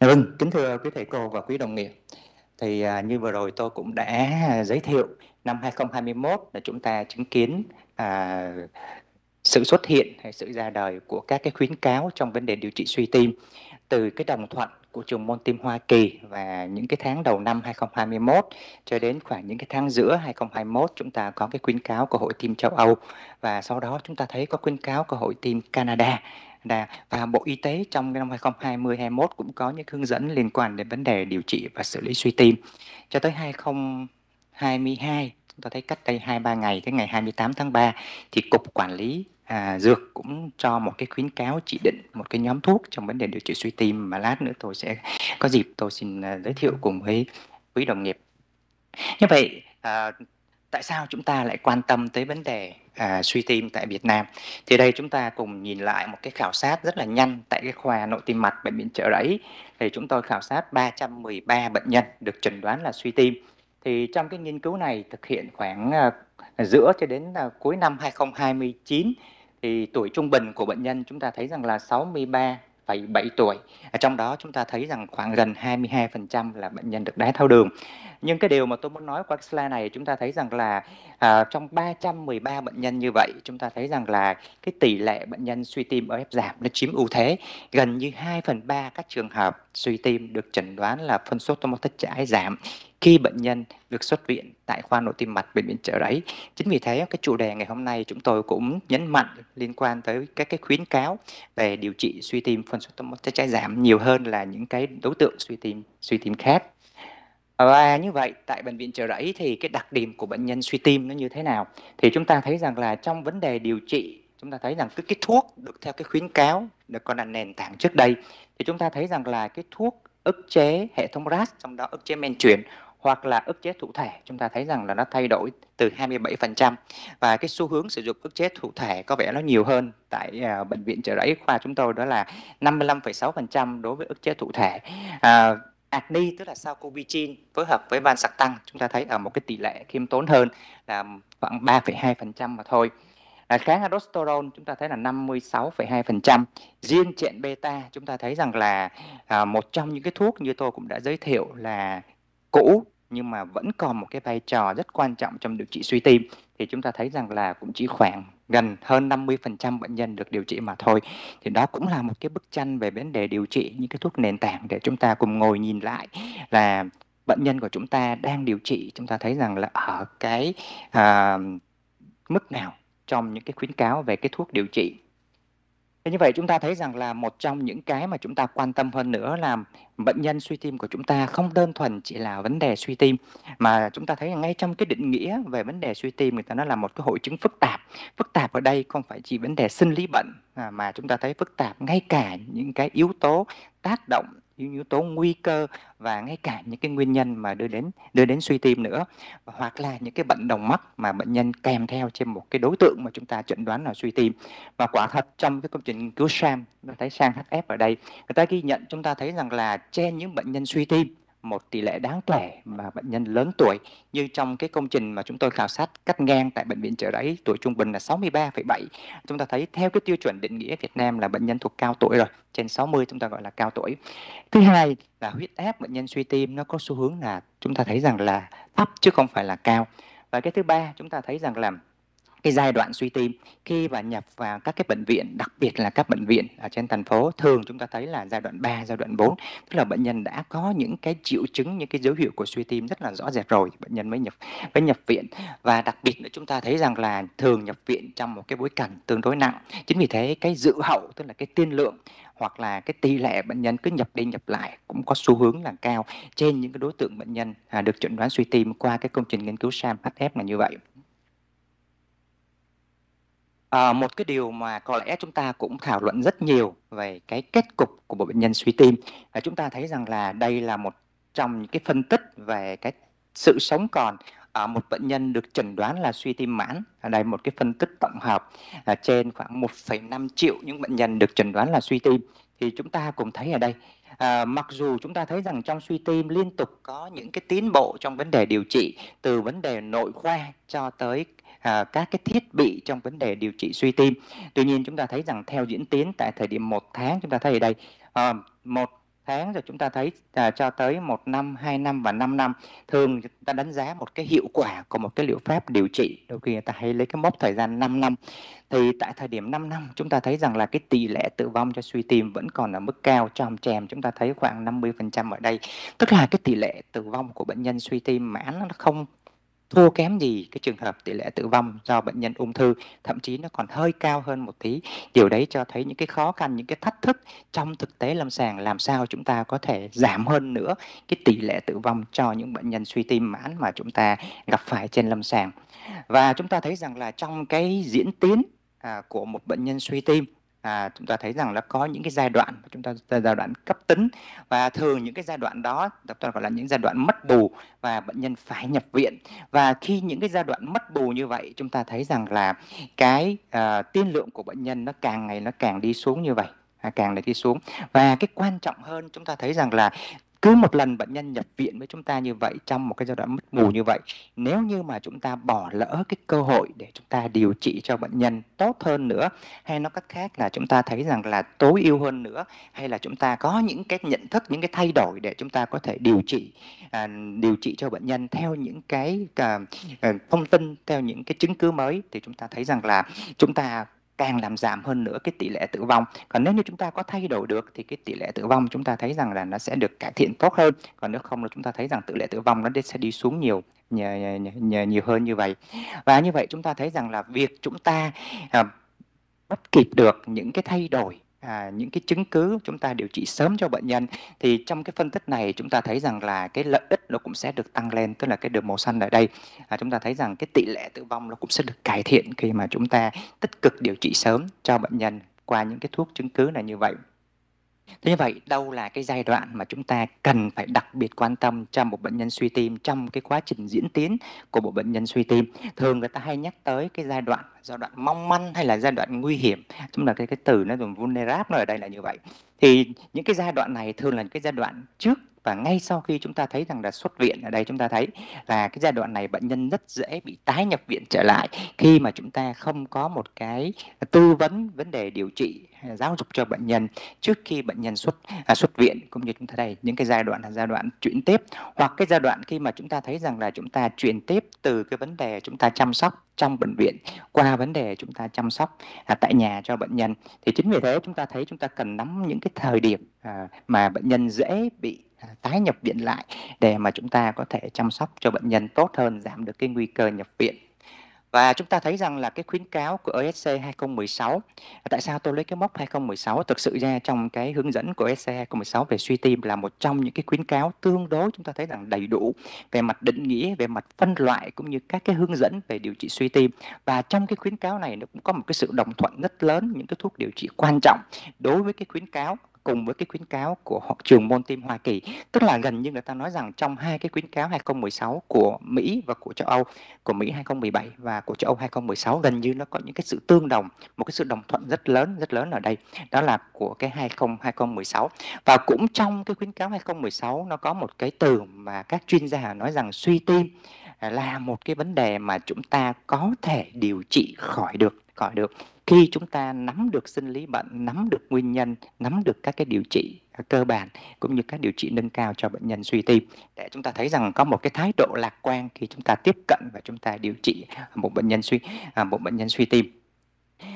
Dạ vâng, kính thưa quý thầy cô và quý đồng nghiệp. Thì à, như vừa rồi tôi cũng đã giới thiệu năm 2021 là chúng ta chứng kiến à, sự xuất hiện hay sự ra đời của các cái khuyến cáo trong vấn đề điều trị suy tim từ cái đồng thuận của trường môn tim Hoa Kỳ và những cái tháng đầu năm 2021 cho đến khoảng những cái tháng giữa 2021 chúng ta có cái khuyến cáo của Hội tim châu Âu và sau đó chúng ta thấy có khuyến cáo của Hội tim Canada ra và Bộ Y tế trong năm 2020 21 cũng có những hướng dẫn liên quan đến vấn đề điều trị và xử lý suy tim. Cho tới 2022 chúng ta thấy cách đây 2 3 ngày cái ngày 28 tháng 3 thì cục quản lý à, dược cũng cho một cái khuyến cáo chỉ định một cái nhóm thuốc trong vấn đề điều trị suy tim mà lát nữa tôi sẽ có dịp tôi xin à, giới thiệu cùng với quý đồng nghiệp. Như vậy à, tại sao chúng ta lại quan tâm tới vấn đề à, suy tim tại Việt Nam. Thì đây chúng ta cùng nhìn lại một cái khảo sát rất là nhanh tại cái khoa nội tim mạch bệnh viện trợ Rẫy. Thì chúng tôi khảo sát 313 bệnh nhân được chẩn đoán là suy tim. Thì trong cái nghiên cứu này thực hiện khoảng à, giữa cho đến à, cuối năm 2029 thì tuổi trung bình của bệnh nhân chúng ta thấy rằng là 63 7 tuổi. Ở trong đó chúng ta thấy rằng khoảng gần 22% là bệnh nhân được đái tháo đường. Nhưng cái điều mà tôi muốn nói qua slide này chúng ta thấy rằng là à, trong 313 bệnh nhân như vậy chúng ta thấy rằng là cái tỷ lệ bệnh nhân suy tim ở ép giảm nó chiếm ưu thế. Gần như 2 phần 3 các trường hợp suy tim được chẩn đoán là phân số tomotit trái giảm khi bệnh nhân được xuất viện tại khoa nội tim mạch bệnh viện Chợ Rẫy. Chính vì thế cái chủ đề ngày hôm nay chúng tôi cũng nhấn mạnh liên quan tới các cái khuyến cáo về điều trị suy tim phân số trái giảm nhiều hơn là những cái đối tượng suy tim suy tim khác. Ờ, và như vậy tại bệnh viện Chợ Rẫy thì cái đặc điểm của bệnh nhân suy tim nó như thế nào? Thì chúng ta thấy rằng là trong vấn đề điều trị chúng ta thấy rằng cái, cái thuốc được theo cái khuyến cáo được còn là nền tảng trước đây thì chúng ta thấy rằng là cái thuốc ức chế hệ thống RAS trong đó ức chế men chuyển hoặc là ức chế thụ thể chúng ta thấy rằng là nó thay đổi từ 27% và cái xu hướng sử dụng ức chế thụ thể có vẻ nó nhiều hơn tại uh, bệnh viện trợ rẫy khoa chúng tôi đó là 55,6% đối với ức chế thụ thể uh, acne tức là sau covicin phối hợp với van sạc tăng chúng ta thấy ở một cái tỷ lệ khiêm tốn hơn là khoảng 3,2% mà thôi À, kháng aldosterone chúng ta thấy là 56,2%. Riêng triện beta chúng ta thấy rằng là à, một trong những cái thuốc như tôi cũng đã giới thiệu là cũ nhưng mà vẫn còn một cái vai trò rất quan trọng trong điều trị suy tim thì chúng ta thấy rằng là cũng chỉ khoảng gần hơn 50% bệnh nhân được điều trị mà thôi. Thì đó cũng là một cái bức tranh về vấn đề điều trị những cái thuốc nền tảng để chúng ta cùng ngồi nhìn lại là bệnh nhân của chúng ta đang điều trị chúng ta thấy rằng là ở cái à, mức nào trong những cái khuyến cáo về cái thuốc điều trị Thế như vậy chúng ta thấy rằng là một trong những cái mà chúng ta quan tâm hơn nữa là bệnh nhân suy tim của chúng ta không đơn thuần chỉ là vấn đề suy tim mà chúng ta thấy ngay trong cái định nghĩa về vấn đề suy tim người ta nói là một cái hội chứng phức tạp. Phức tạp ở đây không phải chỉ vấn đề sinh lý bệnh à, mà chúng ta thấy phức tạp ngay cả những cái yếu tố tác động những yếu tố nguy cơ và ngay cả những cái nguyên nhân mà đưa đến đưa đến suy tim nữa hoặc là những cái bệnh đồng mắt mà bệnh nhân kèm theo trên một cái đối tượng mà chúng ta chẩn đoán là suy tim và quả thật trong cái công trình cứu SAM chúng ta thấy sang HF ở đây người ta ghi nhận chúng ta thấy rằng là trên những bệnh nhân suy tim một tỷ lệ đáng kể mà bệnh nhân lớn tuổi như trong cái công trình mà chúng tôi khảo sát cắt ngang tại bệnh viện trợ rẫy tuổi trung bình là 63,7 chúng ta thấy theo cái tiêu chuẩn định nghĩa Việt Nam là bệnh nhân thuộc cao tuổi rồi trên 60 chúng ta gọi là cao tuổi thứ hai là huyết áp bệnh nhân suy tim nó có xu hướng là chúng ta thấy rằng là thấp chứ không phải là cao và cái thứ ba chúng ta thấy rằng là cái giai đoạn suy tim khi mà nhập vào các cái bệnh viện đặc biệt là các bệnh viện ở trên thành phố thường chúng ta thấy là giai đoạn 3, giai đoạn 4 tức là bệnh nhân đã có những cái triệu chứng những cái dấu hiệu của suy tim rất là rõ rệt rồi bệnh nhân mới nhập mới nhập viện và đặc biệt nữa chúng ta thấy rằng là thường nhập viện trong một cái bối cảnh tương đối nặng chính vì thế cái dự hậu tức là cái tiên lượng hoặc là cái tỷ lệ bệnh nhân cứ nhập đi nhập lại cũng có xu hướng là cao trên những cái đối tượng bệnh nhân à, được chuẩn đoán suy tim qua cái công trình nghiên cứu SAM HF là như vậy. À, một cái điều mà có lẽ chúng ta cũng thảo luận rất nhiều về cái kết cục của một bệnh nhân suy tim. và chúng ta thấy rằng là đây là một trong những cái phân tích về cái sự sống còn ở một bệnh nhân được chẩn đoán là suy tim mãn. ở đây một cái phân tích tổng hợp à, trên khoảng 1,5 triệu những bệnh nhân được chẩn đoán là suy tim. Thì chúng ta cũng thấy ở đây, à, mặc dù chúng ta thấy rằng trong suy tim liên tục có những cái tiến bộ trong vấn đề điều trị từ vấn đề nội khoa cho tới À, các cái thiết bị trong vấn đề điều trị suy tim tuy nhiên chúng ta thấy rằng theo diễn tiến tại thời điểm một tháng chúng ta thấy ở đây à, một tháng rồi chúng ta thấy à, cho tới một năm, hai năm và 5 năm thường chúng ta đánh giá một cái hiệu quả của một cái liệu pháp điều trị đôi khi người ta hay lấy cái mốc thời gian 5 năm thì tại thời điểm 5 năm chúng ta thấy rằng là cái tỷ lệ tử vong cho suy tim vẫn còn ở mức cao tròm chèm. chúng ta thấy khoảng 50% ở đây tức là cái tỷ lệ tử vong của bệnh nhân suy tim mãn nó không thua kém gì cái trường hợp tỷ lệ tử vong do bệnh nhân ung thư thậm chí nó còn hơi cao hơn một tí điều đấy cho thấy những cái khó khăn những cái thách thức trong thực tế lâm sàng làm sao chúng ta có thể giảm hơn nữa cái tỷ lệ tử vong cho những bệnh nhân suy tim mãn mà chúng ta gặp phải trên lâm sàng và chúng ta thấy rằng là trong cái diễn tiến à, của một bệnh nhân suy tim à, chúng ta thấy rằng là có những cái giai đoạn chúng ta giai đoạn cấp tính và thường những cái giai đoạn đó chúng ta gọi là những giai đoạn mất bù và bệnh nhân phải nhập viện và khi những cái giai đoạn mất bù như vậy chúng ta thấy rằng là cái à, tiên lượng của bệnh nhân nó càng ngày nó càng đi xuống như vậy À, càng này đi xuống và cái quan trọng hơn chúng ta thấy rằng là cứ một lần bệnh nhân nhập viện với chúng ta như vậy trong một cái giai đoạn mất ngủ như vậy nếu như mà chúng ta bỏ lỡ cái cơ hội để chúng ta điều trị cho bệnh nhân tốt hơn nữa hay nói cách khác là chúng ta thấy rằng là tối ưu hơn nữa hay là chúng ta có những cái nhận thức những cái thay đổi để chúng ta có thể điều trị à, điều trị cho bệnh nhân theo những cái à, à thông tin theo những cái chứng cứ mới thì chúng ta thấy rằng là chúng ta càng làm giảm hơn nữa cái tỷ lệ tử vong còn nếu như chúng ta có thay đổi được thì cái tỷ lệ tử vong chúng ta thấy rằng là nó sẽ được cải thiện tốt hơn còn nếu không là chúng ta thấy rằng tỷ lệ tử vong nó sẽ đi xuống nhiều nhiều, nhiều, nhiều hơn như vậy và như vậy chúng ta thấy rằng là việc chúng ta à, bắt kịp được những cái thay đổi à, những cái chứng cứ chúng ta điều trị sớm cho bệnh nhân thì trong cái phân tích này chúng ta thấy rằng là cái lợi ích nó cũng sẽ được tăng lên tức là cái đường màu xanh ở đây à, chúng ta thấy rằng cái tỷ lệ tử vong nó cũng sẽ được cải thiện khi mà chúng ta tích cực điều trị sớm cho bệnh nhân qua những cái thuốc chứng cứ này như vậy Thế như vậy, đâu là cái giai đoạn mà chúng ta cần phải đặc biệt quan tâm cho một bệnh nhân suy tim trong cái quá trình diễn tiến của một bệnh nhân suy tim? Thường người ta hay nhắc tới cái giai đoạn giai đoạn mong manh hay là giai đoạn nguy hiểm. Chúng là cái cái từ nó dùng vulnerable ở đây là như vậy. Thì những cái giai đoạn này thường là những cái giai đoạn trước và ngay sau khi chúng ta thấy rằng là xuất viện ở đây chúng ta thấy là cái giai đoạn này bệnh nhân rất dễ bị tái nhập viện trở lại khi mà chúng ta không có một cái tư vấn vấn đề điều trị giáo dục cho bệnh nhân trước khi bệnh nhân xuất à, xuất viện cũng như chúng ta đây những cái giai đoạn là giai đoạn chuyển tiếp hoặc cái giai đoạn khi mà chúng ta thấy rằng là chúng ta chuyển tiếp từ cái vấn đề chúng ta chăm sóc trong bệnh viện qua vấn đề chúng ta chăm sóc à, tại nhà cho bệnh nhân thì chính vì thế chúng ta thấy chúng ta cần nắm những cái thời điểm à, mà bệnh nhân dễ bị À, tái nhập viện lại để mà chúng ta có thể chăm sóc cho bệnh nhân tốt hơn, giảm được cái nguy cơ nhập viện. Và chúng ta thấy rằng là cái khuyến cáo của ESC 2016, tại sao tôi lấy cái mốc 2016 thực sự ra trong cái hướng dẫn của ESC 2016 về suy tim là một trong những cái khuyến cáo tương đối chúng ta thấy rằng đầy đủ về mặt định nghĩa, về mặt phân loại cũng như các cái hướng dẫn về điều trị suy tim. Và trong cái khuyến cáo này nó cũng có một cái sự đồng thuận rất lớn những cái thuốc điều trị quan trọng đối với cái khuyến cáo cùng với cái khuyến cáo của trường môn tim Hoa Kỳ tức là gần như người ta nói rằng trong hai cái khuyến cáo 2016 của Mỹ và của châu Âu của Mỹ 2017 và của châu Âu 2016 gần như nó có những cái sự tương đồng một cái sự đồng thuận rất lớn rất lớn ở đây đó là của cái 20 2016 và cũng trong cái khuyến cáo 2016 nó có một cái từ mà các chuyên gia nói rằng suy tim là một cái vấn đề mà chúng ta có thể điều trị khỏi được khỏi được khi chúng ta nắm được sinh lý bệnh nắm được nguyên nhân nắm được các cái điều trị à, cơ bản cũng như các điều trị nâng cao cho bệnh nhân suy tim để chúng ta thấy rằng có một cái thái độ lạc quan khi chúng ta tiếp cận và chúng ta điều trị một bệnh nhân suy à, một bệnh nhân suy tim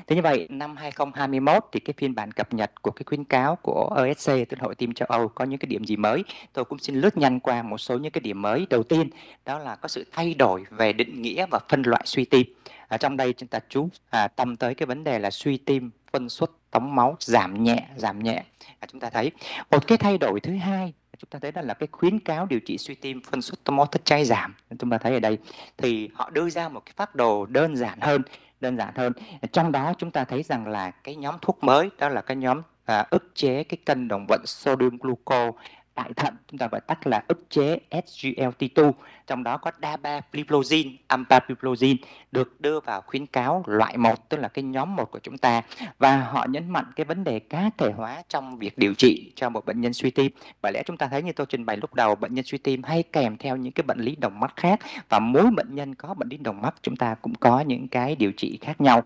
Thế như vậy, năm 2021 thì cái phiên bản cập nhật của cái khuyến cáo của ESC, tức Hội Tim châu Âu, có những cái điểm gì mới? Tôi cũng xin lướt nhanh qua một số những cái điểm mới. Đầu tiên, đó là có sự thay đổi về định nghĩa và phân loại suy tim ở trong đây chúng ta chú à, tâm tới cái vấn đề là suy tim phân suất tống máu giảm nhẹ giảm nhẹ à, chúng ta thấy một cái thay đổi thứ hai chúng ta thấy đó là cái khuyến cáo điều trị suy tim phân suất tống máu thất chay giảm chúng ta thấy ở đây thì họ đưa ra một cái phác đồ đơn giản hơn đơn giản hơn trong đó chúng ta thấy rằng là cái nhóm thuốc mới đó là cái nhóm à, ức chế cái cân đồng vận sodium glucose tại thận chúng ta gọi tắt là ức chế SGLT2 trong đó có dapagliflozin, ampagliflozin được đưa vào khuyến cáo loại 1 tức là cái nhóm 1 của chúng ta và họ nhấn mạnh cái vấn đề cá thể hóa trong việc điều trị cho một bệnh nhân suy tim. Bởi lẽ chúng ta thấy như tôi trình bày lúc đầu bệnh nhân suy tim hay kèm theo những cái bệnh lý đồng mắt khác và mỗi bệnh nhân có bệnh lý đồng mắt chúng ta cũng có những cái điều trị khác nhau.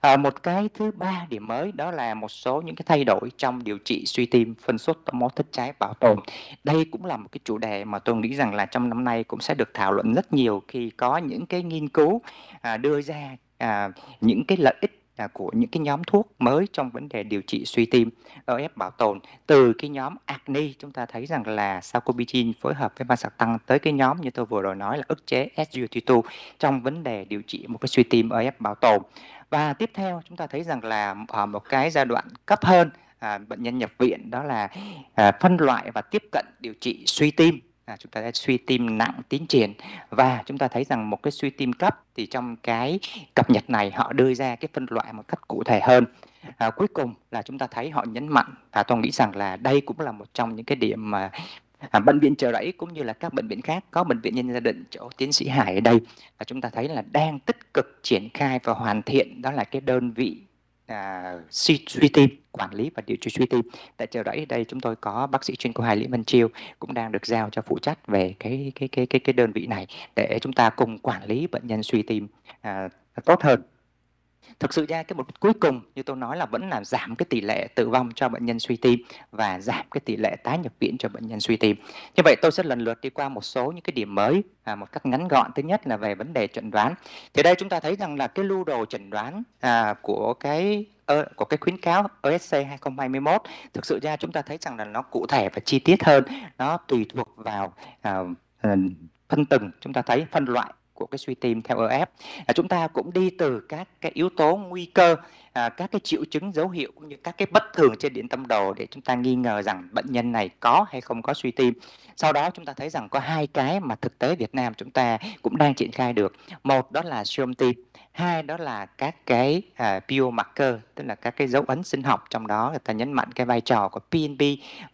À, một cái thứ ba điểm mới đó là một số những cái thay đổi trong điều trị suy tim phân suất thất trái bảo tồn. Đây cũng là một cái chủ đề mà tôi nghĩ rằng là trong năm nay cũng cũng sẽ được thảo luận rất nhiều khi có những cái nghiên cứu à, đưa ra à, những cái lợi ích à, của những cái nhóm thuốc mới trong vấn đề điều trị suy tim OF bảo tồn từ cái nhóm acne chúng ta thấy rằng là sacubitril phối hợp với masac tăng tới cái nhóm như tôi vừa rồi nói là ức chế SGLT2 trong vấn đề điều trị một cái suy tim OF bảo tồn và tiếp theo chúng ta thấy rằng là ở một cái giai đoạn cấp hơn à, bệnh nhân nhập viện đó là à, phân loại và tiếp cận điều trị suy tim à, chúng ta đã suy tim nặng tiến triển và chúng ta thấy rằng một cái suy tim cấp thì trong cái cập nhật này họ đưa ra cái phân loại một cách cụ thể hơn à, cuối cùng là chúng ta thấy họ nhấn mạnh và tôi nghĩ rằng là đây cũng là một trong những cái điểm mà À, bệnh viện Chợ Rẫy cũng như là các bệnh viện khác có bệnh viện nhân gia đình chỗ tiến sĩ Hải ở đây và chúng ta thấy là đang tích cực triển khai và hoàn thiện đó là cái đơn vị À, suy, suy tim quản lý và điều trị suy tim tại chợ rẫy đây chúng tôi có bác sĩ chuyên khoa hai Lý minh Chiêu cũng đang được giao cho phụ trách về cái cái cái cái cái đơn vị này để chúng ta cùng quản lý bệnh nhân suy tim à, tốt hơn thực sự ra cái mục cuối cùng như tôi nói là vẫn là giảm cái tỷ lệ tử vong cho bệnh nhân suy tim và giảm cái tỷ lệ tái nhập viện cho bệnh nhân suy tim như vậy tôi sẽ lần lượt đi qua một số những cái điểm mới à, một cách ngắn gọn thứ nhất là về vấn đề chẩn đoán thì đây chúng ta thấy rằng là cái lưu đồ chẩn đoán à, của cái ờ, của cái khuyến cáo ESC 2021 thực sự ra chúng ta thấy rằng là nó cụ thể và chi tiết hơn nó tùy thuộc vào à, ờ, phân từng chúng ta thấy phân loại của cái suy tim theo EF. À, chúng ta cũng đi từ các cái yếu tố nguy cơ, à, các cái triệu chứng dấu hiệu cũng như các cái bất thường trên điện tâm đồ để chúng ta nghi ngờ rằng bệnh nhân này có hay không có suy tim. Sau đó chúng ta thấy rằng có hai cái mà thực tế Việt Nam chúng ta cũng đang triển khai được. Một đó là siêu âm tim, hai đó là các cái uh, biomarker tức là các cái dấu ấn sinh học trong đó người ta nhấn mạnh cái vai trò của PNP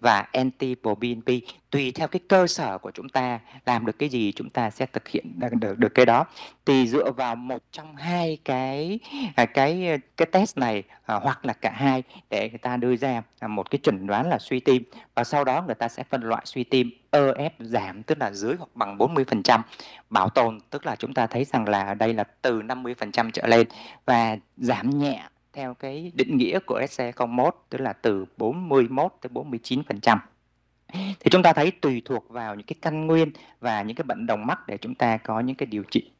và anti-PNP tùy theo cái cơ sở của chúng ta làm được cái gì chúng ta sẽ thực hiện được được cái đó thì dựa vào một trong hai cái à, cái cái test này à, hoặc là cả hai để người ta đưa ra à, một cái chuẩn đoán là suy tim và sau đó người ta sẽ phân loại suy tim EF giảm tức là dưới hoặc bằng 40%, bảo tồn tức là chúng ta thấy rằng là đây là từ 50% trở lên và giảm nhẹ theo cái định nghĩa của SC01 tức là từ 41 tới 49%. Thì chúng ta thấy tùy thuộc vào những cái căn nguyên và những cái bệnh đồng mắt để chúng ta có những cái điều trị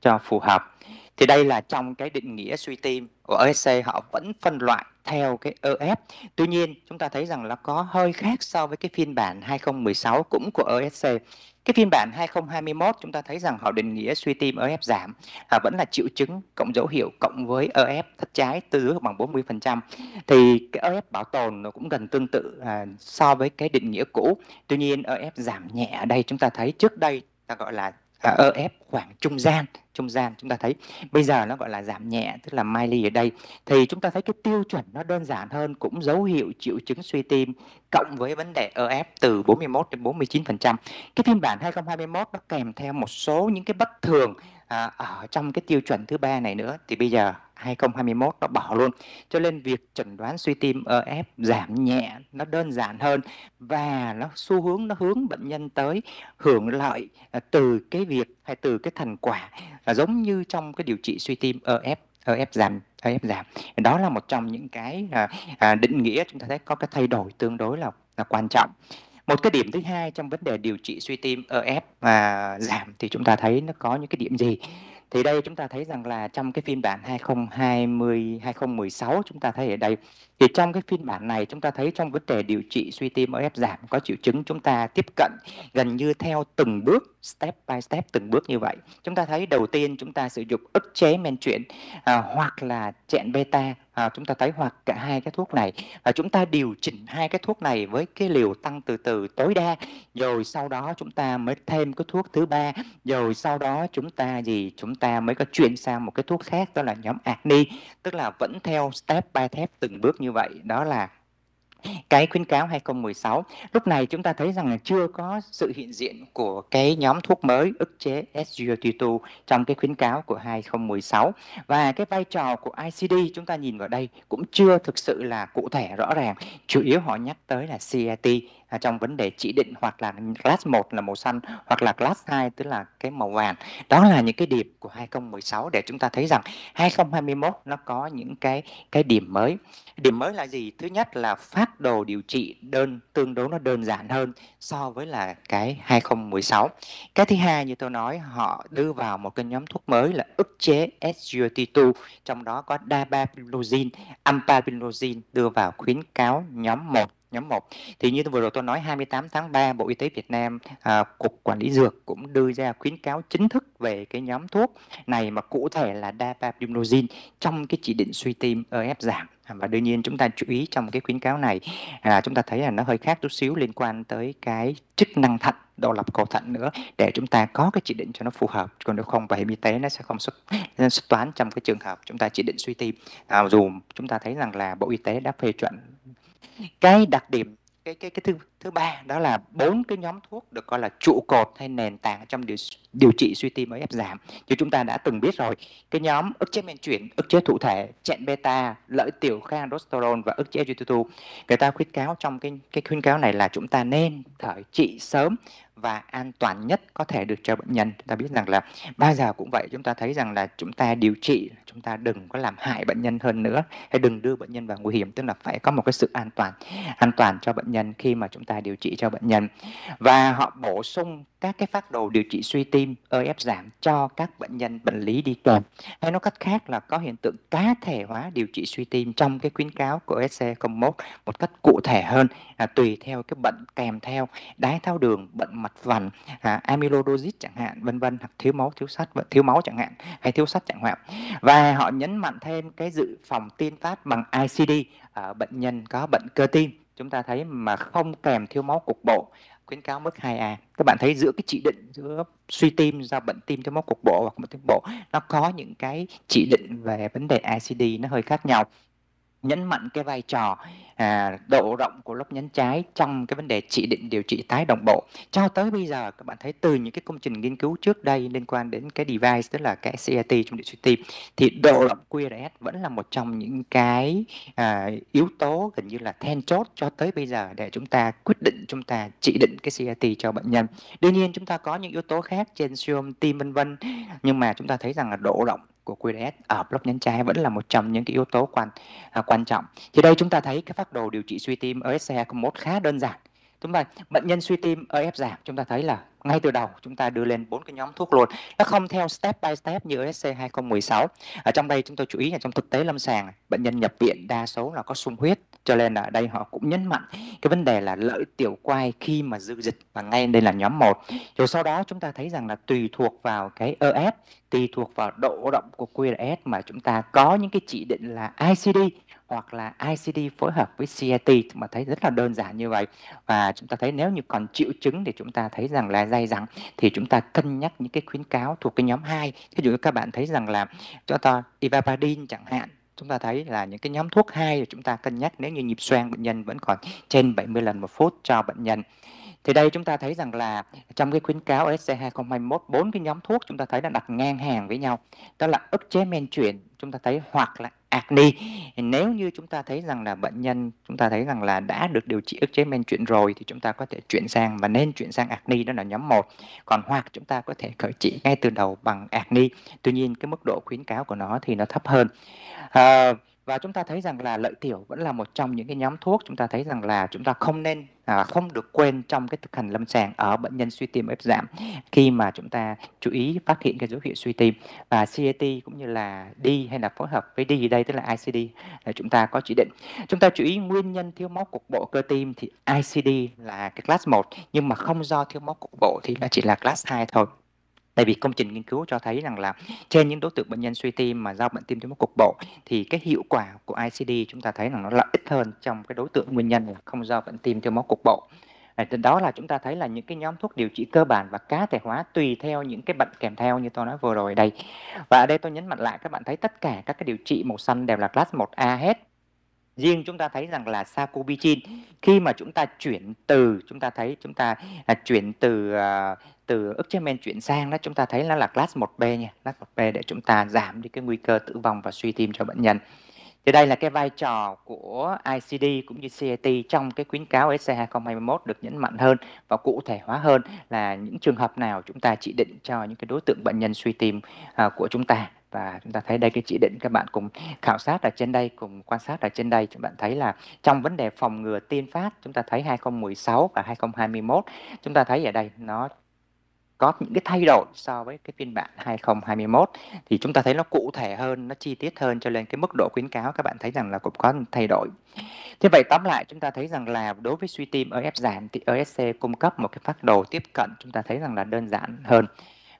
cho phù hợp. Thì đây là trong cái định nghĩa suy tim của ESC họ vẫn phân loại theo cái EF. Tuy nhiên chúng ta thấy rằng là có hơi khác so với cái phiên bản 2016 cũng của ESC cái phiên bản 2021 chúng ta thấy rằng họ định nghĩa suy tim ở ép giảm à, vẫn là triệu chứng cộng dấu hiệu cộng với EF thất trái từ hoặc bằng 40%. Thì cái EF bảo tồn nó cũng gần tương tự à, so với cái định nghĩa cũ. Tuy nhiên EF giảm nhẹ ở đây chúng ta thấy trước đây ta gọi là và ơ ép khoảng trung gian trung gian chúng ta thấy bây giờ nó gọi là giảm nhẹ tức là Miley ở đây thì chúng ta thấy cái tiêu chuẩn nó đơn giản hơn cũng dấu hiệu triệu chứng suy tim cộng với vấn đề ơ ép từ 41 đến 49%. phần trăm Cái phiên bản 2021 nó kèm theo một số những cái bất thường à, ở trong cái tiêu chuẩn thứ ba này nữa thì bây giờ 2021 nó bỏ luôn cho nên việc chẩn đoán suy tim EF giảm nhẹ nó đơn giản hơn và nó xu hướng nó hướng bệnh nhân tới hưởng lợi à, từ cái việc hay từ cái thành quả là giống như trong cái điều trị suy tim EF EF giảm EF giảm đó là một trong những cái à, à, định nghĩa chúng ta thấy có cái thay đổi tương đối là là quan trọng một cái điểm thứ hai trong vấn đề điều trị suy tim EF và giảm thì chúng ta thấy nó có những cái điểm gì thì đây chúng ta thấy rằng là trong cái phiên bản 2020 2016 chúng ta thấy ở đây thì trong cái phiên bản này chúng ta thấy trong vấn đề điều trị suy tim OS giảm có triệu chứng chúng ta tiếp cận gần như theo từng bước step by step từng bước như vậy. Chúng ta thấy đầu tiên chúng ta sử dụng ức chế men chuyển à, hoặc là chẹn beta à, chúng ta thấy hoặc cả hai cái thuốc này và chúng ta điều chỉnh hai cái thuốc này với cái liều tăng từ từ tối đa rồi sau đó chúng ta mới thêm cái thuốc thứ ba rồi sau đó chúng ta gì chúng ta mới có chuyển sang một cái thuốc khác đó là nhóm acne tức là vẫn theo step by step từng bước như như vậy đó là cái khuyến cáo 2016 lúc này chúng ta thấy rằng là chưa có sự hiện diện của cái nhóm thuốc mới ức chế SGLT2 trong cái khuyến cáo của 2016 và cái vai trò của ICD chúng ta nhìn vào đây cũng chưa thực sự là cụ thể rõ ràng chủ yếu họ nhắc tới là CRT à, trong vấn đề chỉ định hoặc là class 1 là màu xanh hoặc là class 2 tức là cái màu vàng. Đó là những cái điểm của 2016 để chúng ta thấy rằng 2021 nó có những cái cái điểm mới. Điểm mới là gì? Thứ nhất là phát đồ điều trị đơn tương đối nó đơn giản hơn so với là cái 2016. Cái thứ hai như tôi nói họ đưa vào một cái nhóm thuốc mới là ức chế SGLT2 trong đó có dapagliflozin, ampalpilozin đưa vào khuyến cáo nhóm 1 nhóm 1 thì như vừa rồi tôi nói 28 tháng 3 Bộ Y tế Việt Nam à, cục quản lý dược cũng đưa ra khuyến cáo chính thức về cái nhóm thuốc này mà cụ thể là dapagliflozin trong cái chỉ định suy tim EF giảm và đương nhiên chúng ta chú ý trong cái khuyến cáo này à, chúng ta thấy là nó hơi khác chút xíu liên quan tới cái chức năng thận độc lập cầu thận nữa để chúng ta có cái chỉ định cho nó phù hợp còn nếu không bảo hiểm y tế nó sẽ không xuất xuất toán trong cái trường hợp chúng ta chỉ định suy tim à, dù chúng ta thấy rằng là bộ y tế đã phê chuẩn cái đặc điểm cái cái cái thứ thứ ba đó là bốn cái nhóm thuốc được gọi là trụ cột hay nền tảng trong điều điều trị suy tim ở ép giảm như chúng ta đã từng biết rồi cái nhóm ức chế men chuyển ức chế thụ thể chẹn beta lợi tiểu khang aldosterone và ức chế GT2 người ta khuyến cáo trong cái cái khuyến cáo này là chúng ta nên thở trị sớm và an toàn nhất có thể được cho bệnh nhân. Chúng ta biết rằng là bao giờ cũng vậy, chúng ta thấy rằng là chúng ta điều trị, chúng ta đừng có làm hại bệnh nhân hơn nữa, hay đừng đưa bệnh nhân vào nguy hiểm, tức là phải có một cái sự an toàn, an toàn cho bệnh nhân khi mà chúng ta điều trị cho bệnh nhân. Và họ bổ sung các cái phác đồ điều trị suy tim EF giảm cho các bệnh nhân bệnh lý đi kèm hay nói cách khác là có hiện tượng cá thể hóa điều trị suy tim trong cái khuyến cáo của SC01 một cách cụ thể hơn à, tùy theo cái bệnh kèm theo đái tháo đường bệnh mạch vành à, amyloidosis chẳng hạn vân vân hoặc thiếu máu thiếu sắt thiếu máu chẳng hạn hay thiếu sắt chẳng hạn và họ nhấn mạnh thêm cái dự phòng tiên phát bằng ICD ở bệnh nhân có bệnh cơ tim chúng ta thấy mà không kèm thiếu máu cục bộ khuyến cáo mức 2A các bạn thấy giữa cái chỉ định giữa suy tim do bệnh tim cho máu cục bộ hoặc một tim bộ nó có những cái chỉ định về vấn đề ICD nó hơi khác nhau nhấn mạnh cái vai trò à, độ rộng của lốc nhánh trái trong cái vấn đề chỉ định điều trị tái đồng bộ cho tới bây giờ các bạn thấy từ những cái công trình nghiên cứu trước đây liên quan đến cái device tức là cái CRT trong điện suy tim thì độ rộng QRS vẫn là một trong những cái à, yếu tố gần như là then chốt cho tới bây giờ để chúng ta quyết định chúng ta chỉ định cái CRT cho bệnh nhân đương nhiên chúng ta có những yếu tố khác trên siêu âm tim vân vân nhưng mà chúng ta thấy rằng là độ rộng của QRS ở block nhánh trái vẫn là một trong những cái yếu tố quan à, quan trọng. Thì đây chúng ta thấy cái phác đồ điều trị suy tim ở SCA01 khá đơn giản Đúng vậy, bệnh nhân suy tim ở ép giảm dạ, chúng ta thấy là ngay từ đầu chúng ta đưa lên bốn cái nhóm thuốc luôn. Nó không theo step by step như ESC 2016. Ở trong đây chúng tôi chú ý là trong thực tế lâm sàng bệnh nhân nhập viện đa số là có sung huyết cho nên ở đây họ cũng nhấn mạnh cái vấn đề là lợi tiểu quai khi mà dư dịch và ngay đây là nhóm 1. Rồi sau đó chúng ta thấy rằng là tùy thuộc vào cái ES, tùy thuộc vào độ động của QRS mà chúng ta có những cái chỉ định là ICD hoặc là ICD phối hợp với CIT mà thấy rất là đơn giản như vậy và chúng ta thấy nếu như còn triệu chứng thì chúng ta thấy rằng là dai dẳng thì chúng ta cân nhắc những cái khuyến cáo thuộc cái nhóm 2 ví dụ như các bạn thấy rằng là cho ta ivapadin chẳng hạn chúng ta thấy là những cái nhóm thuốc 2 chúng ta cân nhắc nếu như nhịp xoang bệnh nhân vẫn còn trên 70 lần một phút cho bệnh nhân thì đây chúng ta thấy rằng là trong cái khuyến cáo OSC 2021 bốn cái nhóm thuốc chúng ta thấy là đặt ngang hàng với nhau đó là ức chế men chuyển chúng ta thấy hoặc là acne nếu như chúng ta thấy rằng là bệnh nhân chúng ta thấy rằng là đã được điều trị ức chế men chuyển rồi thì chúng ta có thể chuyển sang và nên chuyển sang acne đó là nhóm 1 còn hoặc chúng ta có thể khởi trị ngay từ đầu bằng acne tuy nhiên cái mức độ khuyến cáo của nó thì nó thấp hơn à, và chúng ta thấy rằng là lợi tiểu vẫn là một trong những cái nhóm thuốc chúng ta thấy rằng là chúng ta không nên à, không được quên trong cái thực hành lâm sàng ở bệnh nhân suy tim ép giảm khi mà chúng ta chú ý phát hiện cái dấu hiệu suy tim và CAT cũng như là D hay là phối hợp với D đây tức là ICD là chúng ta có chỉ định chúng ta chú ý nguyên nhân thiếu máu cục bộ cơ tim thì ICD là cái class 1 nhưng mà không do thiếu máu cục bộ thì nó chỉ là class 2 thôi Tại vì công trình nghiên cứu cho thấy rằng là trên những đối tượng bệnh nhân suy tim mà do bệnh tim thiếu máu cục bộ thì cái hiệu quả của ICD chúng ta thấy là nó lợi ích hơn trong cái đối tượng nguyên nhân không do bệnh tim thiếu máu cục bộ. À, từ đó là chúng ta thấy là những cái nhóm thuốc điều trị cơ bản và cá thể hóa tùy theo những cái bệnh kèm theo như tôi nói vừa rồi đây. Và ở đây tôi nhấn mạnh lại các bạn thấy tất cả các cái điều trị màu xanh đều là class 1A hết riêng chúng ta thấy rằng là sacubitril khi mà chúng ta chuyển từ chúng ta thấy chúng ta à, chuyển từ à, từ Uxamen chuyển sang đó chúng ta thấy nó là class 1B nha, class 1B để chúng ta giảm đi cái nguy cơ tử vong và suy tim cho bệnh nhân. Thì đây là cái vai trò của ICD cũng như CAT trong cái khuyến cáo SC 2021 được nhấn mạnh hơn và cụ thể hóa hơn là những trường hợp nào chúng ta chỉ định cho những cái đối tượng bệnh nhân suy tim à, của chúng ta và chúng ta thấy đây cái chỉ định các bạn cùng khảo sát ở trên đây cùng quan sát ở trên đây các bạn thấy là trong vấn đề phòng ngừa tiên phát chúng ta thấy 2016 và 2021 chúng ta thấy ở đây nó có những cái thay đổi so với cái phiên bản 2021 thì chúng ta thấy nó cụ thể hơn, nó chi tiết hơn cho nên cái mức độ khuyến cáo các bạn thấy rằng là cũng có thay đổi. Thế vậy tóm lại chúng ta thấy rằng là đối với suy tim ở ép giảm thì ESC cung cấp một cái phác đồ tiếp cận chúng ta thấy rằng là đơn giản hơn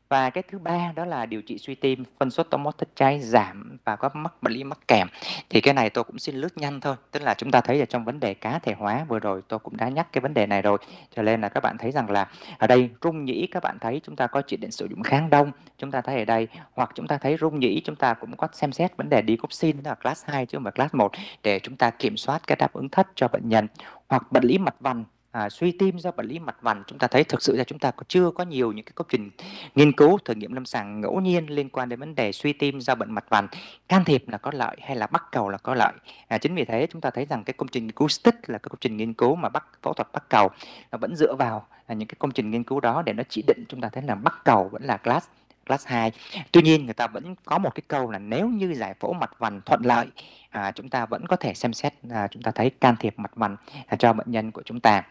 và cái thứ ba đó là điều trị suy tim phân suất tông thất trái giảm và có mắc bệnh lý mắc kèm thì cái này tôi cũng xin lướt nhanh thôi tức là chúng ta thấy là trong vấn đề cá thể hóa vừa rồi tôi cũng đã nhắc cái vấn đề này rồi cho nên là các bạn thấy rằng là ở đây rung nhĩ các bạn thấy chúng ta có chỉ định sử dụng kháng đông chúng ta thấy ở đây hoặc chúng ta thấy rung nhĩ chúng ta cũng có xem xét vấn đề đi xin là class 2 chứ không phải class 1 để chúng ta kiểm soát cái đáp ứng thất cho bệnh nhân hoặc bệnh lý mặt vằn à, suy tim do bệnh lý mạch vành chúng ta thấy thực sự là chúng ta chưa có nhiều những cái công trình nghiên cứu thử nghiệm lâm sàng ngẫu nhiên liên quan đến vấn đề suy tim do bệnh mạch vành can thiệp là có lợi hay là bắt cầu là có lợi à, chính vì thế chúng ta thấy rằng cái công trình nghiên cứu stick là cái công trình nghiên cứu mà bắt phẫu thuật bắt cầu nó vẫn dựa vào à, những cái công trình nghiên cứu đó để nó chỉ định chúng ta thấy là bắt cầu vẫn là class class 2. Tuy nhiên người ta vẫn có một cái câu là nếu như giải phẫu mạch vành thuận lợi à, chúng ta vẫn có thể xem xét à, chúng ta thấy can thiệp mạch vành à, cho bệnh nhân của chúng ta.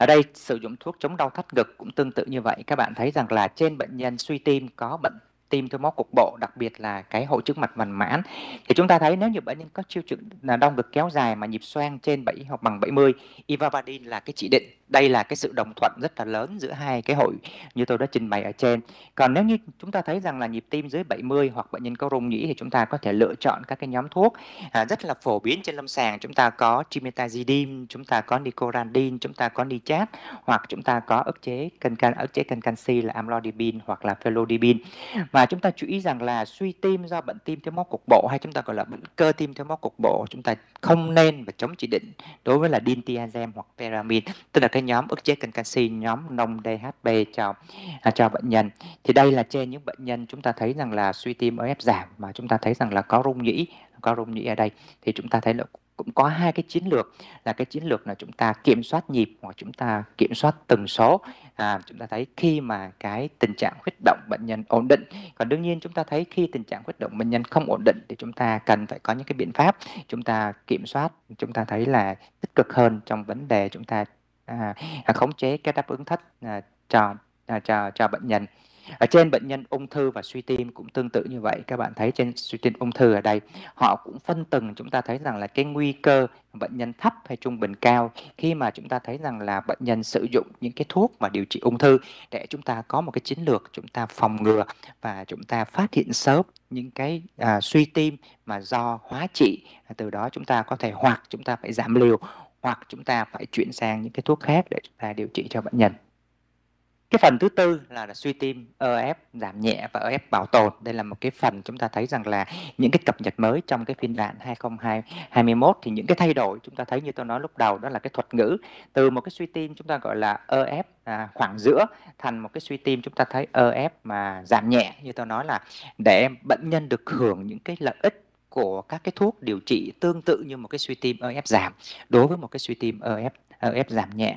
Ở đây sử dụng thuốc chống đau thắt ngực cũng tương tự như vậy. Các bạn thấy rằng là trên bệnh nhân suy tim có bệnh tim thiếu máu cục bộ, đặc biệt là cái hội chứng mạch vành mãn. Thì chúng ta thấy nếu như bệnh nhân có triệu chứng là đau ngực kéo dài mà nhịp xoang trên 7 hoặc bằng 70, Ivavadin là cái chỉ định đây là cái sự đồng thuận rất là lớn giữa hai cái hội như tôi đã trình bày ở trên còn nếu như chúng ta thấy rằng là nhịp tim dưới 70 hoặc bệnh nhân có rung nhĩ thì chúng ta có thể lựa chọn các cái nhóm thuốc à, rất là phổ biến trên lâm sàng chúng ta có trimetazidime chúng ta có nicorandin chúng ta có nichat hoặc chúng ta có ức chế cân can ức chế cân canxi là amlodipine hoặc là felodipine và chúng ta chú ý rằng là suy tim do bệnh tim thiếu máu cục bộ hay chúng ta gọi là bệnh cơ tim thiếu máu cục bộ chúng ta không nên và chống chỉ định đối với là dintiazem hoặc pyramid tức là cái cái nhóm ức chế kênh canxi nhóm nông DHB cho cho bệnh nhân thì đây là trên những bệnh nhân chúng ta thấy rằng là suy tim ở ép giảm mà chúng ta thấy rằng là có rung nhĩ có rung nhĩ ở đây thì chúng ta thấy là cũng có hai cái chiến lược là cái chiến lược là chúng ta kiểm soát nhịp hoặc chúng ta kiểm soát tần số à, chúng ta thấy khi mà cái tình trạng huyết động bệnh nhân ổn định còn đương nhiên chúng ta thấy khi tình trạng huyết động bệnh nhân không ổn định thì chúng ta cần phải có những cái biện pháp chúng ta kiểm soát chúng ta thấy là tích cực hơn trong vấn đề chúng ta À, à, khống chế cái đáp ứng thất à, cho à, cho cho bệnh nhân ở trên bệnh nhân ung thư và suy tim cũng tương tự như vậy các bạn thấy trên suy tim ung thư ở đây họ cũng phân từng chúng ta thấy rằng là cái nguy cơ bệnh nhân thấp hay trung bình cao khi mà chúng ta thấy rằng là bệnh nhân sử dụng những cái thuốc mà điều trị ung thư để chúng ta có một cái chiến lược chúng ta phòng ngừa và chúng ta phát hiện sớm những cái à, suy tim mà do hóa trị à, từ đó chúng ta có thể hoặc chúng ta phải giảm liều hoặc chúng ta phải chuyển sang những cái thuốc khác để chúng ta điều trị cho bệnh nhân. Cái phần thứ tư là, là suy tim EF giảm nhẹ và EF bảo tồn. Đây là một cái phần chúng ta thấy rằng là những cái cập nhật mới trong cái phiên bản 2021 thì những cái thay đổi chúng ta thấy như tôi nói lúc đầu đó là cái thuật ngữ từ một cái suy tim chúng ta gọi là EF à, khoảng giữa thành một cái suy tim chúng ta thấy EF mà giảm nhẹ như tôi nói là để bệnh nhân được hưởng những cái lợi ích của các cái thuốc điều trị tương tự như một cái suy tim EF giảm đối với một cái suy tim EF EF giảm nhẹ.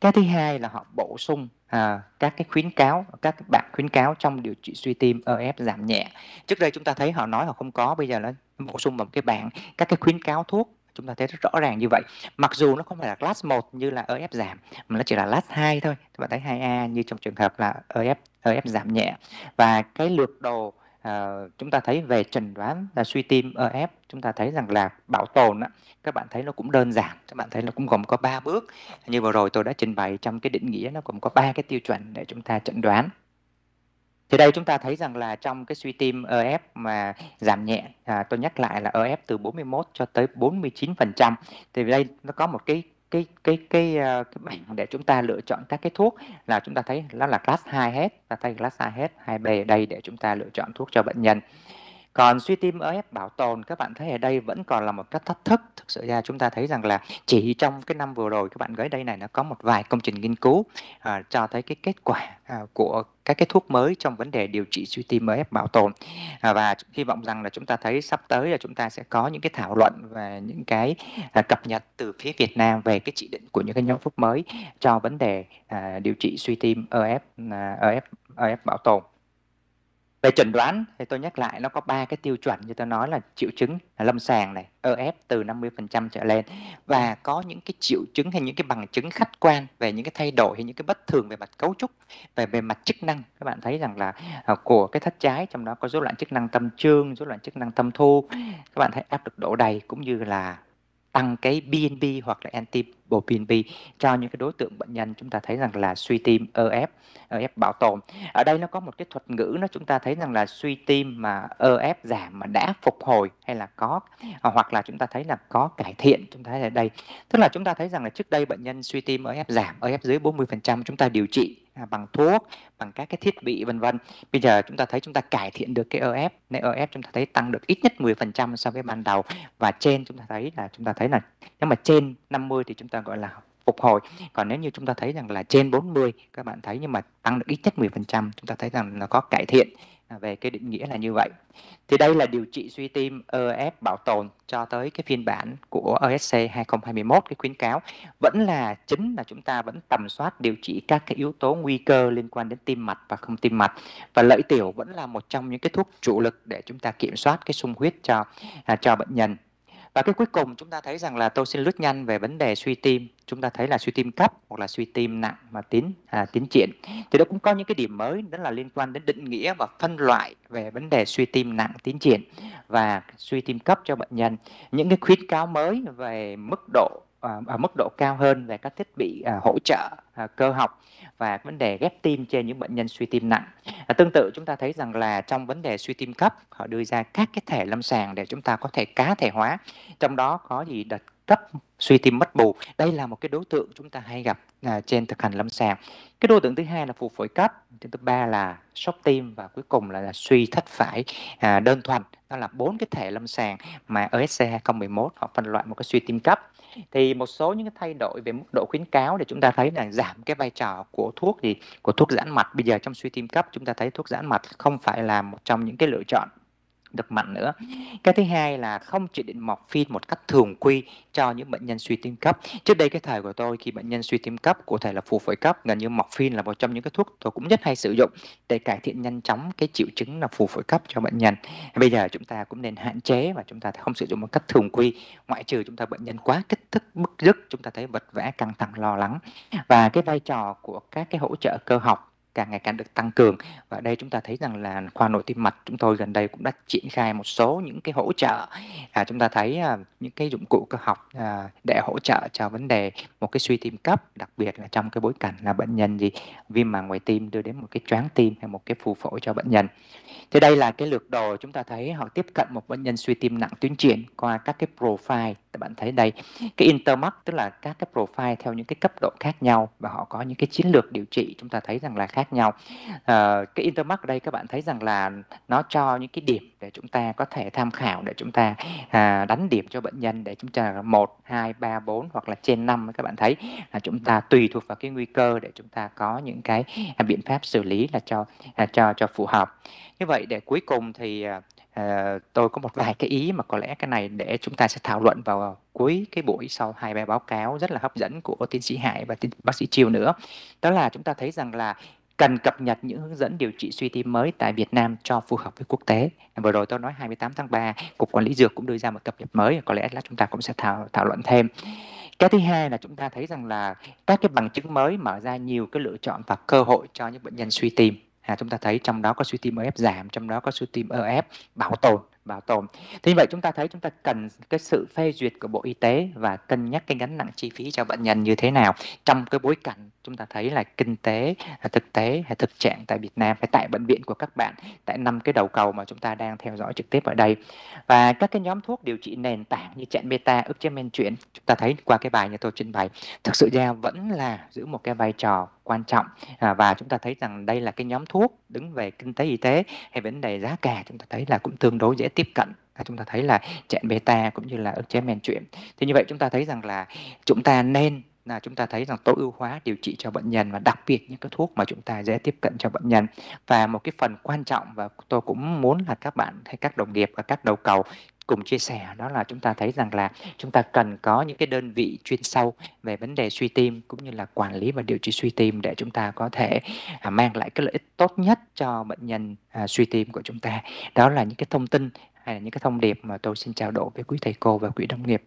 Cái thứ hai là họ bổ sung à, các cái khuyến cáo các bạn khuyến cáo trong điều trị suy tim EF giảm nhẹ. Trước đây chúng ta thấy họ nói họ không có, bây giờ nó bổ sung vào một cái bảng các cái khuyến cáo thuốc chúng ta thấy rất rõ ràng như vậy. Mặc dù nó không phải là class 1 như là EF giảm mà nó chỉ là class 2 thôi. Các bạn thấy 2A như trong trường hợp là EF EF giảm nhẹ và cái lược đồ à, chúng ta thấy về trần đoán là suy tim EF chúng ta thấy rằng là bảo tồn á, các bạn thấy nó cũng đơn giản các bạn thấy nó cũng gồm có 3 bước như vừa rồi tôi đã trình bày trong cái định nghĩa nó cũng có ba cái tiêu chuẩn để chúng ta chẩn đoán thì đây chúng ta thấy rằng là trong cái suy tim EF mà giảm nhẹ, à, tôi nhắc lại là EF từ 41 cho tới 49%. Thì đây nó có một cái cái cái cái ờ, cái bảng để chúng ta lựa chọn các cái thuốc là chúng ta thấy nó là class 2 hết, ta thấy class 2 hết 2B ở đây để chúng ta lựa chọn thuốc cho bệnh nhân. Còn suy tim EF bảo tồn các bạn thấy ở đây vẫn còn là một cách thách thức. Thực sự ra chúng ta thấy rằng là chỉ trong cái năm vừa rồi các bạn gái đây này nó có một vài công trình nghiên cứu à, cho thấy cái kết quả à, của các cái thuốc mới trong vấn đề điều trị suy tim EF bảo tồn à, và hy vọng rằng là chúng ta thấy sắp tới là chúng ta sẽ có những cái thảo luận và những cái à, cập nhật từ phía Việt Nam về cái chỉ định của những cái nhóm thuốc mới cho vấn đề à, điều trị suy tim EF à, EF EF bảo tồn về chẩn đoán thì tôi nhắc lại nó có ba cái tiêu chuẩn như tôi nói là triệu chứng là lâm sàng này EF từ 50% trở lên và có những cái triệu chứng hay những cái bằng chứng khách quan về những cái thay đổi hay những cái bất thường về mặt cấu trúc về bề mặt chức năng các bạn thấy rằng là à, của cái thất trái trong đó có rối loạn chức năng tâm trương rối loạn chức năng tâm thu các bạn thấy áp lực đổ đầy cũng như là tăng cái BNP hoặc là anti PNP cho những cái đối tượng bệnh nhân chúng ta thấy rằng là suy tim EF, EF bảo tồn. Ở đây nó có một cái thuật ngữ nó chúng ta thấy rằng là suy tim mà EF giảm mà đã phục hồi hay là có hoặc là chúng ta thấy là có cải thiện chúng ta thấy ở đây. Tức là chúng ta thấy rằng là trước đây bệnh nhân suy tim EF giảm, EF dưới 40% chúng ta điều trị bằng thuốc, bằng các cái thiết bị vân vân. Bây giờ chúng ta thấy chúng ta cải thiện được cái EF, nên EF chúng ta thấy tăng được ít nhất 10% so với ban đầu và trên chúng ta thấy là chúng ta thấy là nếu mà trên 50 thì chúng ta ta gọi là phục hồi còn nếu như chúng ta thấy rằng là trên 40 các bạn thấy nhưng mà tăng được ít nhất 10% chúng ta thấy rằng nó có cải thiện à, về cái định nghĩa là như vậy thì đây là điều trị suy tim EF bảo tồn cho tới cái phiên bản của ESC 2021 cái khuyến cáo vẫn là chính là chúng ta vẫn tầm soát điều trị các cái yếu tố nguy cơ liên quan đến tim mạch và không tim mạch và lợi tiểu vẫn là một trong những cái thuốc trụ lực để chúng ta kiểm soát cái sung huyết cho à, cho bệnh nhân và cái cuối cùng chúng ta thấy rằng là tôi xin lướt nhanh về vấn đề suy tim. Chúng ta thấy là suy tim cấp hoặc là suy tim nặng mà tiến à, tiến triển. Thì đó cũng có những cái điểm mới đó là liên quan đến định nghĩa và phân loại về vấn đề suy tim nặng tiến triển và suy tim cấp cho bệnh nhân. Những cái khuyến cáo mới về mức độ ở à, à, mức độ cao hơn về các thiết bị à, hỗ trợ cơ học và vấn đề ghép tim trên những bệnh nhân suy tim nặng. À, tương tự chúng ta thấy rằng là trong vấn đề suy tim cấp họ đưa ra các cái thể lâm sàng để chúng ta có thể cá thể hóa. Trong đó có gì đợt cấp suy tim mất bù. Đây là một cái đối tượng chúng ta hay gặp à, trên thực hành lâm sàng. Cái đối tượng thứ hai là phù phổi cấp, thứ ba là sốc tim và cuối cùng là, là suy thất phải à, đơn thuần. Đó là bốn cái thể lâm sàng mà ESC 2011 họ phân loại một cái suy tim cấp thì một số những cái thay đổi về mức độ khuyến cáo để chúng ta thấy là giảm cái vai trò của thuốc thì của thuốc giãn mạch bây giờ trong suy tim cấp chúng ta thấy thuốc giãn mạch không phải là một trong những cái lựa chọn được mạnh nữa cái thứ hai là không chỉ định mọc phim một cách thường quy cho những bệnh nhân suy tim cấp trước đây cái thời của tôi khi bệnh nhân suy tim cấp cụ thể là phù phổi cấp gần như mọc phim là một trong những cái thuốc tôi cũng rất hay sử dụng để cải thiện nhanh chóng cái triệu chứng là phù phổi cấp cho bệnh nhân bây giờ chúng ta cũng nên hạn chế và chúng ta không sử dụng một cách thường quy ngoại trừ chúng ta bệnh nhân quá kích thích bức rứt chúng ta thấy vật vã căng thẳng lo lắng và cái vai trò của các cái hỗ trợ cơ học càng ngày càng được tăng cường và đây chúng ta thấy rằng là khoa nội tim mạch chúng tôi gần đây cũng đã triển khai một số những cái hỗ trợ à, chúng ta thấy à, những cái dụng cụ cơ học à, để hỗ trợ cho vấn đề một cái suy tim cấp đặc biệt là trong cái bối cảnh là bệnh nhân gì viêm màng ngoài tim đưa đến một cái choáng tim hay một cái phù phổi cho bệnh nhân thì đây là cái lược đồ chúng ta thấy họ tiếp cận một bệnh nhân suy tim nặng tuyến triển qua các cái profile bạn thấy đây cái intermark tức là các cái profile theo những cái cấp độ khác nhau và họ có những cái chiến lược điều trị chúng ta thấy rằng là khác khác nhau à, cái intermark ở đây các bạn thấy rằng là nó cho những cái điểm để chúng ta có thể tham khảo để chúng ta à, đánh điểm cho bệnh nhân để chúng ta một hai ba bốn hoặc là trên năm các bạn thấy là chúng ta tùy thuộc vào cái nguy cơ để chúng ta có những cái biện pháp xử lý là cho à, cho cho phù hợp như vậy để cuối cùng thì à, à tôi có một vài cái ý mà có lẽ cái này để chúng ta sẽ thảo luận vào cuối cái buổi sau hai bài báo cáo rất là hấp dẫn của tiến sĩ Hải và tiến, bác sĩ Chiêu nữa. Đó là chúng ta thấy rằng là cần cập nhật những hướng dẫn điều trị suy tim mới tại Việt Nam cho phù hợp với quốc tế. Vừa rồi tôi nói 28 tháng 3, Cục Quản lý Dược cũng đưa ra một cập nhật mới, có lẽ là chúng ta cũng sẽ thảo, thảo luận thêm. Cái thứ hai là chúng ta thấy rằng là các cái bằng chứng mới mở ra nhiều cái lựa chọn và cơ hội cho những bệnh nhân suy tim. À, chúng ta thấy trong đó có suy tim EF giảm, trong đó có suy tim EF bảo tồn bảo tồn. Thế vậy chúng ta thấy chúng ta cần cái sự phê duyệt của Bộ Y tế và cân nhắc cái gánh nặng chi phí cho bệnh nhân như thế nào trong cái bối cảnh chúng ta thấy là kinh tế thực tế hay thực trạng tại Việt Nam hay tại bệnh viện của các bạn tại năm cái đầu cầu mà chúng ta đang theo dõi trực tiếp ở đây và các cái nhóm thuốc điều trị nền tảng như chặn beta ức chế men chuyển chúng ta thấy qua cái bài như tôi trình bày thực sự ra vẫn là giữ một cái vai trò quan trọng à, và chúng ta thấy rằng đây là cái nhóm thuốc đứng về kinh tế y tế hay vấn đề giá cả chúng ta thấy là cũng tương đối dễ tiếp cận À, chúng ta thấy là chẹn beta cũng như là ức chế men chuyển. Thì như vậy chúng ta thấy rằng là chúng ta nên là chúng ta thấy rằng tối ưu hóa điều trị cho bệnh nhân và đặc biệt những cái thuốc mà chúng ta dễ tiếp cận cho bệnh nhân và một cái phần quan trọng và tôi cũng muốn là các bạn hay các đồng nghiệp và các đầu cầu cùng chia sẻ đó là chúng ta thấy rằng là chúng ta cần có những cái đơn vị chuyên sâu về vấn đề suy tim cũng như là quản lý và điều trị suy tim để chúng ta có thể à, mang lại cái lợi ích tốt nhất cho bệnh nhân à, suy tim của chúng ta đó là những cái thông tin hay là những cái thông điệp mà tôi xin trao đổi với quý thầy cô và quý đồng nghiệp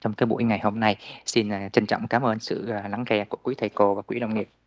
trong cái buổi ngày hôm nay. Xin à, trân trọng cảm ơn sự à, lắng nghe của quý thầy cô và quý đồng nghiệp.